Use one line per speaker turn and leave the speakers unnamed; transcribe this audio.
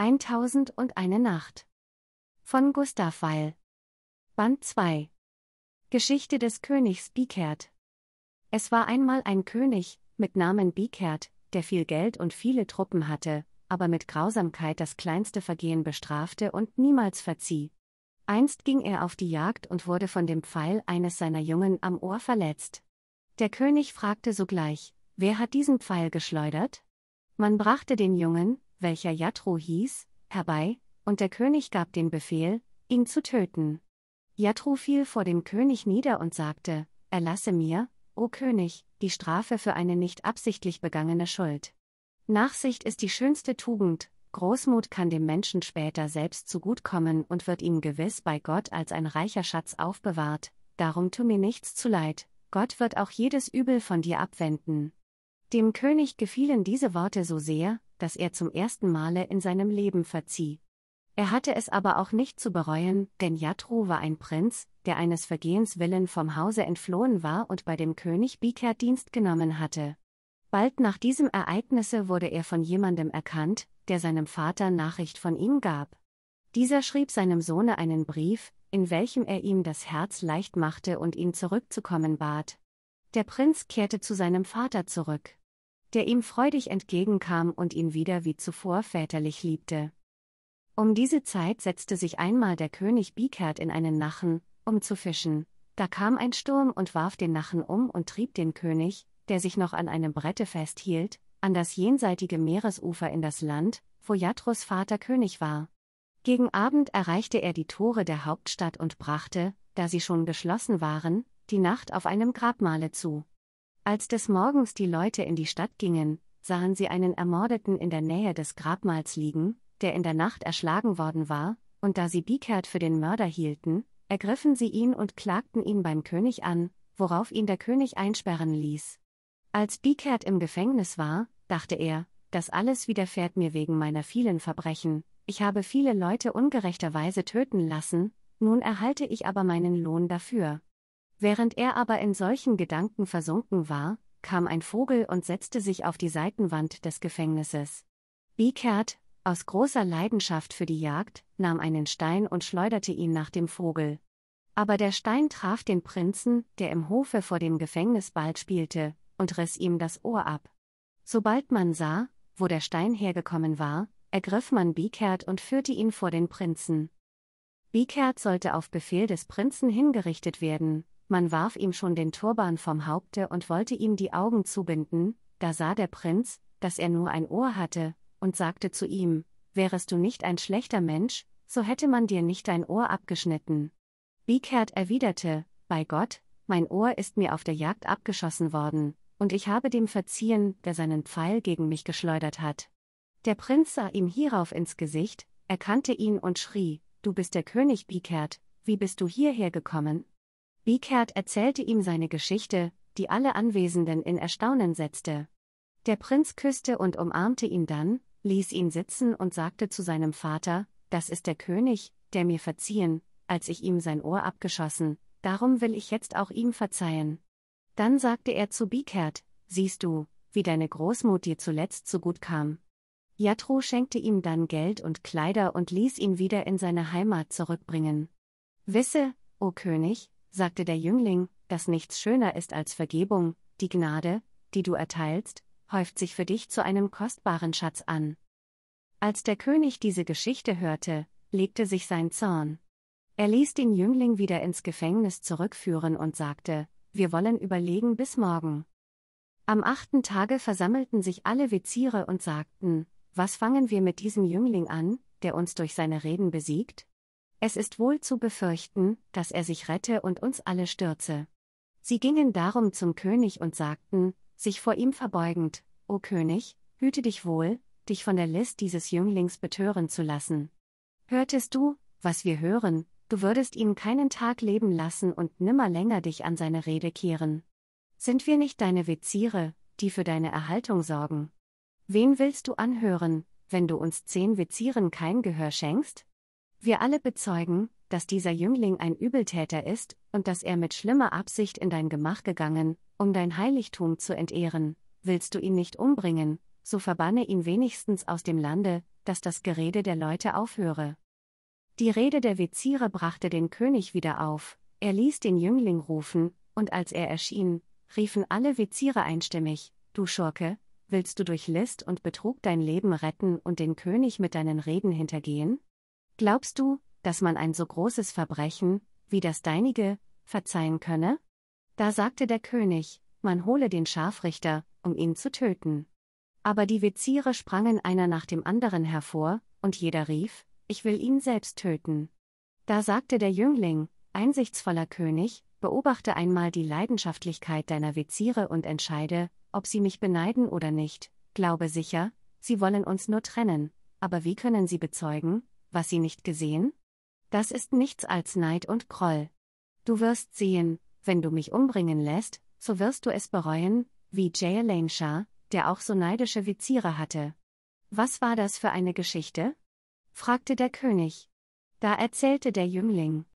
1001 Nacht. Von Gustav Weil. Band 2. Geschichte des Königs Bikert. Es war einmal ein König, mit Namen Bikert, der viel Geld und viele Truppen hatte, aber mit Grausamkeit das kleinste Vergehen bestrafte und niemals verzieh. Einst ging er auf die Jagd und wurde von dem Pfeil eines seiner Jungen am Ohr verletzt. Der König fragte sogleich, wer hat diesen Pfeil geschleudert? Man brachte den Jungen, welcher Jatro hieß, herbei, und der König gab den Befehl, ihn zu töten. Jatro fiel vor dem König nieder und sagte, Erlasse mir, o König, die Strafe für eine nicht absichtlich begangene Schuld. Nachsicht ist die schönste Tugend, Großmut kann dem Menschen später selbst zugutkommen und wird ihm gewiss bei Gott als ein reicher Schatz aufbewahrt, darum tu mir nichts zuleid, Gott wird auch jedes Übel von dir abwenden. Dem König gefielen diese Worte so sehr, dass er zum ersten Male in seinem Leben verzieh. Er hatte es aber auch nicht zu bereuen, denn Jatru war ein Prinz, der eines Vergehens willen vom Hause entflohen war und bei dem König Biker Dienst genommen hatte. Bald nach diesem Ereignisse wurde er von jemandem erkannt, der seinem Vater Nachricht von ihm gab. Dieser schrieb seinem Sohne einen Brief, in welchem er ihm das Herz leicht machte und ihn zurückzukommen bat. Der Prinz kehrte zu seinem Vater zurück der ihm freudig entgegenkam und ihn wieder wie zuvor väterlich liebte. Um diese Zeit setzte sich einmal der König Bikert in einen Nachen, um zu fischen, da kam ein Sturm und warf den Nachen um und trieb den König, der sich noch an einem Brette festhielt, an das jenseitige Meeresufer in das Land, wo Jatrus Vater König war. Gegen Abend erreichte er die Tore der Hauptstadt und brachte, da sie schon geschlossen waren, die Nacht auf einem Grabmale zu. Als des Morgens die Leute in die Stadt gingen, sahen sie einen Ermordeten in der Nähe des Grabmals liegen, der in der Nacht erschlagen worden war, und da sie Bikert für den Mörder hielten, ergriffen sie ihn und klagten ihn beim König an, worauf ihn der König einsperren ließ. Als Bikert im Gefängnis war, dachte er, das alles widerfährt mir wegen meiner vielen Verbrechen, ich habe viele Leute ungerechterweise töten lassen, nun erhalte ich aber meinen Lohn dafür. Während er aber in solchen Gedanken versunken war, kam ein Vogel und setzte sich auf die Seitenwand des Gefängnisses. Bikert, aus großer Leidenschaft für die Jagd, nahm einen Stein und schleuderte ihn nach dem Vogel. Aber der Stein traf den Prinzen, der im Hofe vor dem Gefängnis bald spielte, und riss ihm das Ohr ab. Sobald man sah, wo der Stein hergekommen war, ergriff man Bikert und führte ihn vor den Prinzen. Bikert sollte auf Befehl des Prinzen hingerichtet werden, man warf ihm schon den Turban vom Haupte und wollte ihm die Augen zubinden, da sah der Prinz, dass er nur ein Ohr hatte, und sagte zu ihm, Wärest du nicht ein schlechter Mensch, so hätte man dir nicht dein Ohr abgeschnitten. Bikert erwiderte, Bei Gott, mein Ohr ist mir auf der Jagd abgeschossen worden, und ich habe dem verziehen, der seinen Pfeil gegen mich geschleudert hat. Der Prinz sah ihm hierauf ins Gesicht, erkannte ihn und schrie, Du bist der König Bikert, wie bist du hierher gekommen? Bikert erzählte ihm seine Geschichte, die alle Anwesenden in Erstaunen setzte. Der Prinz küsste und umarmte ihn dann, ließ ihn sitzen und sagte zu seinem Vater, das ist der König, der mir verziehen, als ich ihm sein Ohr abgeschossen, darum will ich jetzt auch ihm verzeihen. Dann sagte er zu Bikert, siehst du, wie deine Großmut dir zuletzt so gut kam. Jatru schenkte ihm dann Geld und Kleider und ließ ihn wieder in seine Heimat zurückbringen. Wisse, o König, sagte der Jüngling, dass nichts schöner ist als Vergebung, die Gnade, die du erteilst, häuft sich für dich zu einem kostbaren Schatz an. Als der König diese Geschichte hörte, legte sich sein Zorn. Er ließ den Jüngling wieder ins Gefängnis zurückführen und sagte, wir wollen überlegen bis morgen. Am achten Tage versammelten sich alle Veziere und sagten, was fangen wir mit diesem Jüngling an, der uns durch seine Reden besiegt? Es ist wohl zu befürchten, dass er sich rette und uns alle stürze. Sie gingen darum zum König und sagten, sich vor ihm verbeugend, O König, hüte dich wohl, dich von der List dieses Jünglings betören zu lassen. Hörtest du, was wir hören, du würdest ihn keinen Tag leben lassen und nimmer länger dich an seine Rede kehren. Sind wir nicht deine Veziere, die für deine Erhaltung sorgen? Wen willst du anhören, wenn du uns zehn Vezieren kein Gehör schenkst? Wir alle bezeugen, dass dieser Jüngling ein Übeltäter ist, und dass er mit schlimmer Absicht in dein Gemach gegangen, um dein Heiligtum zu entehren, willst du ihn nicht umbringen, so verbanne ihn wenigstens aus dem Lande, dass das Gerede der Leute aufhöre. Die Rede der Veziere brachte den König wieder auf, er ließ den Jüngling rufen, und als er erschien, riefen alle Veziere einstimmig, Du Schurke, willst du durch List und Betrug dein Leben retten und den König mit deinen Reden hintergehen? Glaubst du, dass man ein so großes Verbrechen, wie das deinige, verzeihen könne? Da sagte der König, man hole den Scharfrichter, um ihn zu töten. Aber die Veziere sprangen einer nach dem anderen hervor, und jeder rief, ich will ihn selbst töten. Da sagte der Jüngling, einsichtsvoller König, beobachte einmal die Leidenschaftlichkeit deiner Veziere und entscheide, ob sie mich beneiden oder nicht, glaube sicher, sie wollen uns nur trennen, aber wie können sie bezeugen, was sie nicht gesehen? Das ist nichts als Neid und Groll. Du wirst sehen, wenn du mich umbringen lässt, so wirst du es bereuen, wie Jay Shah, der auch so neidische Viziere hatte. Was war das für eine Geschichte? fragte der König. Da erzählte der Jüngling.